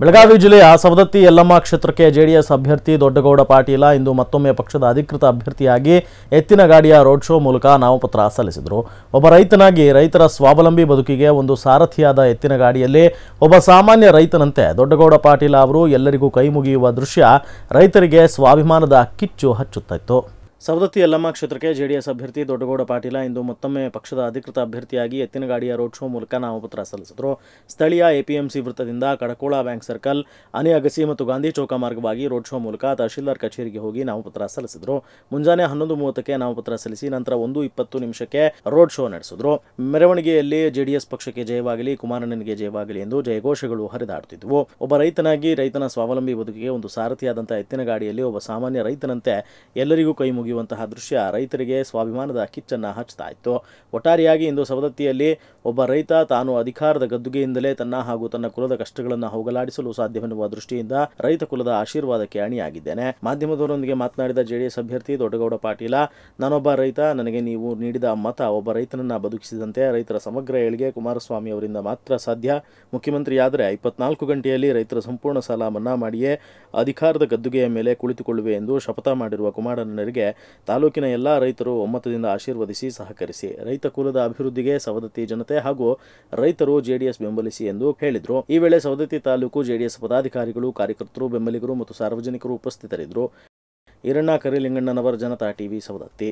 ಬೆಳಗಾವಿ ಜಿಲ್ಲೆಯ ಸವದತ್ತಿ ಯಲ್ಲಮ್ಮ ಕ್ಷೇತ್ರಕ್ಕೆ ಜೆಡಿಎಸ್ ಅಭ್ಯರ್ಥಿ ದೊಡ್ಡಗೌಡ ಪಾಟೀಲ ಇಂದು ಮತ್ತೊಮ್ಮೆ ಪಕ್ಷದ ಅಧಿಕೃತ ಅಭ್ಯರ್ಥಿಯಾಗಿ ಎತ್ತಿನ ಗಾಡಿಯ ರೋಡ್ ಶೋ ಮೂಲಕ ನಾಮಪತ್ರ ಸಲ್ಲಿಸಿದರು ಒಬ್ಬ ರೈತನಾಗಿ ರೈತರ ಸ್ವಾವಲಂಬಿ ಬದುಕಿಗೆ ಒಂದು ಸಾರಥಿಯಾದ ಎತ್ತಿನ ಗಾಡಿಯಲ್ಲಿ ಒಬ್ಬ ಸಾಮಾನ್ಯ ರೈತನಂತೆ ದೊಡ್ಡಗೌಡ ಪಾಟೀಲ ಅವರು ಎಲ್ಲರಿಗೂ ಕೈ ಮುಗಿಯುವ ದೃಶ್ಯ ರೈತರಿಗೆ ಸ್ವಾಭಿಮಾನದ ಕಿಚ್ಚು ಹಚ್ಚುತ್ತಿತ್ತು ಸವದತ್ತಿ ಯಲ್ಲಮ್ಮ ಕ್ಷೇತ್ರಕ್ಕೆ ಜೆಡಿಎಸ್ ಅಭ್ಯರ್ಥಿ ದೊಡ್ಡಗೌಡ ಪಾಟೀಲ ಇಂದು ಮತ್ತೊಮ್ಮೆ ಪಕ್ಷದ ಅಧಿಕೃತ ಅಭ್ಯರ್ಥಿಯಾಗಿ ಎತ್ತಿನಗಾಡಿಯ ರೋಡ್ ಶೋ ಮೂಲಕ ನಾಮಪತ್ರ ಸಲ್ಲಿಸಿದರು ಸ್ಥಳೀಯ ಎಪಿಎಂಸಿ ವೃತ್ತದಿಂದ ಕಡಕೋಳ ಬ್ಯಾಂಕ್ ಸರ್ಕಲ್ ಅನೆ ಅಗಸಿ ಮತ್ತು ಗಾಂಧಿ ಚೌಕ ಮಾರ್ಗವಾಗಿ ರೋಡ್ ಶೋ ಮೂಲಕ ತಹಶೀಲ್ದಾರ್ ಕಚೇರಿಗೆ ಹೋಗಿ ನಾಮಪತ್ರ ಸಲ್ಲಿಸಿದರು ಮುಂಜಾನೆ ಹನ್ನೊಂದು ಮೂವತ್ತಕ್ಕೆ ನಾಮಪತ್ರ ಸಲ್ಲಿಸಿ ನಂತರ ಒಂದು ಇಪ್ಪತ್ತು ನಿಮಿಷಕ್ಕೆ ರೋಡ್ ಶೋ ನಡೆಸಿದ್ರು ಮೆರವಣಿಗೆಯಲ್ಲಿ ಜೆಡಿಎಸ್ ಪಕ್ಷಕ್ಕೆ ಜಯವಾಗಲಿ ಕುಮಾರಣ್ಣನಿಗೆ ಜಯವಾಗಲಿ ಎಂದು ಜಯಘೋಷಗಳು ಹರಿದಾಡುತ್ತಿದ್ದವು ಒಬ್ಬ ರೈತನಾಗಿ ರೈತನ ಸ್ವಾವಲಂಬಿ ಬದುಕಿಗೆ ಒಂದು ಎತ್ತಿನ ಗಾಡಿಯಲ್ಲಿ ಒಬ್ಬ ಸಾಮಾನ್ಯ ರೈತನಂತೆ ಎಲ್ಲರಿಗೂ ಕೈ ಮುಗಿಯುವಂತಹ ದೃಶ್ಯ ರೈತರಿಗೆ ಸ್ವಾಭಿಮಾನದ ಕಿಚ್ಚನ್ನು ಹಚ್ಚುತ್ತಾ ಇತ್ತು ಒಟ್ಟಾರೆಯಾಗಿ ಇಂದು ಸವದತ್ತಿಯಲ್ಲಿ ಒಬ್ಬ ರೈತ ತಾನು ಅಧಿಕಾರದ ಗದ್ದುಗೆಯಿಂದಲೇ ತನ್ನ ಹಾಗೂ ತನ್ನ ಕುಲದ ಕಷ್ಟಗಳನ್ನು ಹೋಗಲಾಡಿಸಲು ಸಾಧ್ಯವೆನ್ನುವ ದೃಷ್ಟಿಯಿಂದ ರೈತ ಕುಲದ ಆಶೀರ್ವಾದಕ್ಕೆ ಅಣಿಯಾಗಿದ್ದೇನೆ ಮಾಧ್ಯಮದವರೊಂದಿಗೆ ಮಾತನಾಡಿದ ಜೆಡಿಎಸ್ ಅಭ್ಯರ್ಥಿ ದೊಡ್ಡಗೌಡ ಪಾಟೀಲ ನಾನೊಬ್ಬ ರೈತ ನನಗೆ ನೀವು ನೀಡಿದ ಮತ ಒಬ್ಬ ರೈತನನ್ನ ಬದುಕಿಸಿದಂತೆ ರೈತರ ಸಮಗ್ರ ಏಳಿಗೆ ಕುಮಾರಸ್ವಾಮಿ ಅವರಿಂದ ಮಾತ್ರ ಸಾಧ್ಯ ಮುಖ್ಯಮಂತ್ರಿಯಾದರೆ ಇಪ್ಪತ್ನಾಲ್ಕು ಗಂಟೆಯಲ್ಲಿ ರೈತರ ಸಂಪೂರ್ಣ ಸಾಲ ಮನ್ನಾ ಮಾಡಿಯೇ ಅಧಿಕಾರದ ಗದ್ದುಗೆಯ ಮೇಲೆ ಕುಳಿತುಕೊಳ್ಳುವೆ ಎಂದು ಶಪಥ ಮಾಡಿರುವ ಕುಮಾರಣ್ಣರಿಗೆ ತಾಲೂಕಿನ ಎಲ್ಲಾ ರೈತರು ಒಮ್ಮತದಿಂದ ಆಶೀರ್ವದಿಸಿ ಸಹಕರಿಸಿ ರೈತ ಕುಲದ ಅಭಿವೃದ್ಧಿಗೆ ಸವದತ್ತಿ ಜನತೆ ಹಾಗೂ ರೈತರು ಜೆಡಿಎಸ್ ಬೆಂಬಲಿಸಿ ಎಂದು ಹೇಳಿದರು ಈ ವೇಳೆ ಸವದತ್ತಿ ತಾಲೂಕು ಜೆಡಿಎಸ್ ಪದಾಧಿಕಾರಿಗಳು ಕಾರ್ಯಕರ್ತರು ಬೆಂಬಲಿಗರು ಮತ್ತು ಸಾರ್ವಜನಿಕರು ಉಪಸ್ಥಿತರಿದ್ದರು ಈರಣ್ಣ ಕರಿಲಿಂಗಣ್ಣನವರ ಜನತಾ ಟಿವಿ ಸವದತ್ತಿ